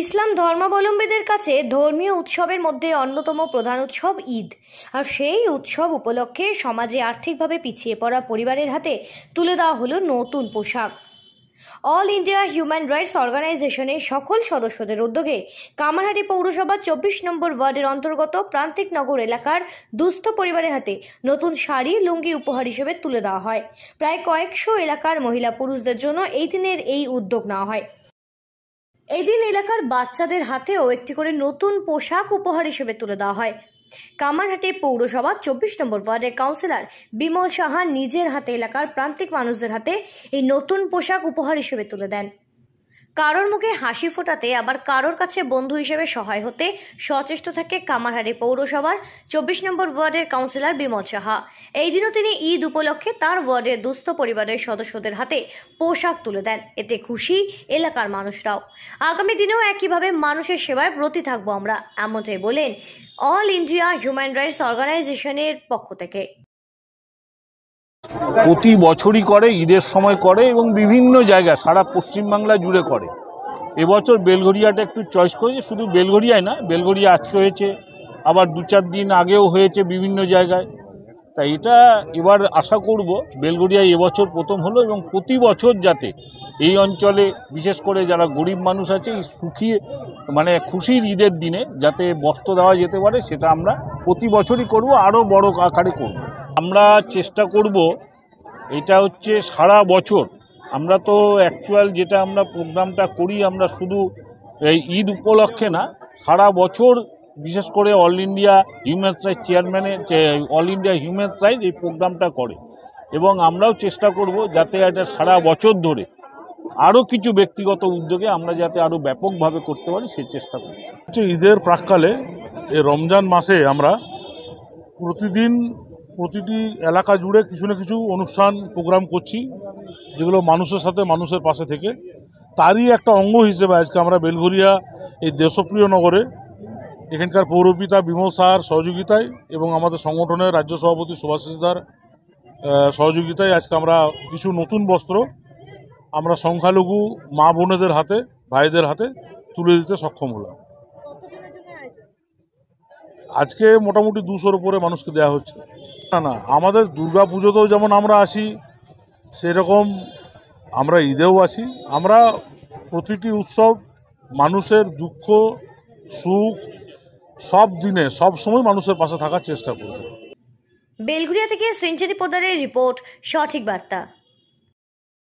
ইসলাম ধর্মাবলম্বীদের কাছে ধর্মীয় উৎসবের মধ্যে অন্যতম প্রধান উৎসব ঈদ আর সেই উৎসব উপলক্ষে সমাজে আর্থিকভাবে পিছিয়ে পড়া পরিবারের হাতে তুলে দেওয়া হলো নতুন পোশাক অল ইন্ডিয়া হিউম্যান রাইটস অর্গানাইজেশনের সকল সদস্যদের উদ্যোগে কামারহাটি পৌরসভার চব্বিশ নম্বর ওয়ার্ডের অন্তর্গত প্রান্তিক নগর এলাকার দুস্থ পরিবারের হাতে নতুন শাড়ি লুঙ্গি উপহার হিসেবে তুলে দেওয়া হয় প্রায় কয়েকশো এলাকার মহিলা পুরুষদের জন্য এই দিনের এই উদ্যোগ নেওয়া হয় এদিন এলাকার বাচ্চাদের হাতেও একটি করে নতুন পোশাক উপহার হিসেবে তুলে দেওয়া হয় কামারহাটি পৌরসভা চব্বিশ নম্বর ওয়ার্ডের কাউন্সিলর বিমল সাহা নিজের হাতে এলাকার প্রান্তিক মানুষদের হাতে এই নতুন পোশাক উপহার হিসেবে তুলে দেন কারোর মুখে হাসি ফোটাতে আবার কারোর কাছে বন্ধু হিসেবে সহায় হতে সচেষ্ট থাকে কামারহাটি পৌরসভার চব্বিশ নম্বর ওয়ার্ডের কাউন্সিলর বিমল সাহা এই দিনও তিনি ঈদ উপলক্ষে তার ওয়ার্ডের দুস্থ পরিবারের সদস্যদের হাতে পোশাক তুলে দেন এতে খুশি এলাকার মানুষরাও আগামী দিনেও একইভাবে মানুষের সেবায় ব্রতি থাকবো আমরা এমনটাই বলেন অল ইন্ডিয়া হিউম্যান রাইটস অর্গানাইজেশনের পক্ষ থেকে প্রতি বছরই করে ঈদের সময় করে এবং বিভিন্ন জায়গা সারা পশ্চিমবাংলা জুড়ে করে এবছর বেলঘরিয়াটা একটু চয়েস করেছে শুধু বেলঘরিয়ায় না বেলঘরিয়া আজকে হয়েছে আবার দু চার দিন আগেও হয়েছে বিভিন্ন জায়গায় তাই এটা এবার আশা করব বেলগড়িয়ায় এবছর প্রথম হলো এবং প্রতি বছর যাতে এই অঞ্চলে বিশেষ করে যারা গরিব মানুষ আছে এই সুখী মানে খুশির ঈদের দিনে যাতে বস্ত্র দেওয়া যেতে পারে সেটা আমরা প্রতি বছরই করব আরও বড় আকারে করব আমরা চেষ্টা করব এটা হচ্ছে সারা বছর আমরা তো অ্যাকচুয়াল যেটা আমরা প্রোগ্রামটা করি আমরা শুধু এই ঈদ উপলক্ষে না সারা বছর বিশেষ করে অল ইন্ডিয়া হিউম্যান সাইজ চেয়ারম্যানের অল ইন্ডিয়া হিউম্যান সাইজ এই প্রোগ্রামটা করে এবং আমরাও চেষ্টা করব যাতে এটা সারা বছর ধরে আরও কিছু ব্যক্তিগত উদ্যোগে আমরা যাতে আরও ব্যাপকভাবে করতে পারি সে চেষ্টা করছি ঈদের প্রাককালে এই রমজান মাসে আমরা প্রতিদিন প্রতিটি এলাকা জুড়ে কিছু না কিছু অনুষ্ঠান প্রোগ্রাম করছি যেগুলো মানুষের সাথে মানুষের পাশে থেকে তারই একটা অঙ্গ হিসেবে আজকে আমরা বেলঘরিয়া এই দেশপ্রিয় নগরে এখানকার পৌরপিতা বিমল সাহার সহযোগিতায় এবং আমাদের সংগঠনের রাজ্য সভাপতি সুভাষিসদার সহযোগিতায় আজকে আমরা কিছু নতুন বস্ত্র আমরা সংখ্যালঘু মা বোনেদের হাতে ভাইদের হাতে তুলে দিতে সক্ষম হলাম আজকে মোটামুটি দুশোর উপরে মানুষকে দেয়া হচ্ছে না না আমাদের দুর্গা পুজোতেও যেমন আমরা আসি সেরকম আমরা ঈদেও আছি আমরা প্রতিটি উৎসব মানুষের দুঃখ সুখ সব দিনে সব সময় মানুষের পাশে থাকার চেষ্টা করব বেলঘুরিয়া থেকে সিঞ্চেরি পোদারের রিপোর্ট সঠিক বার্তা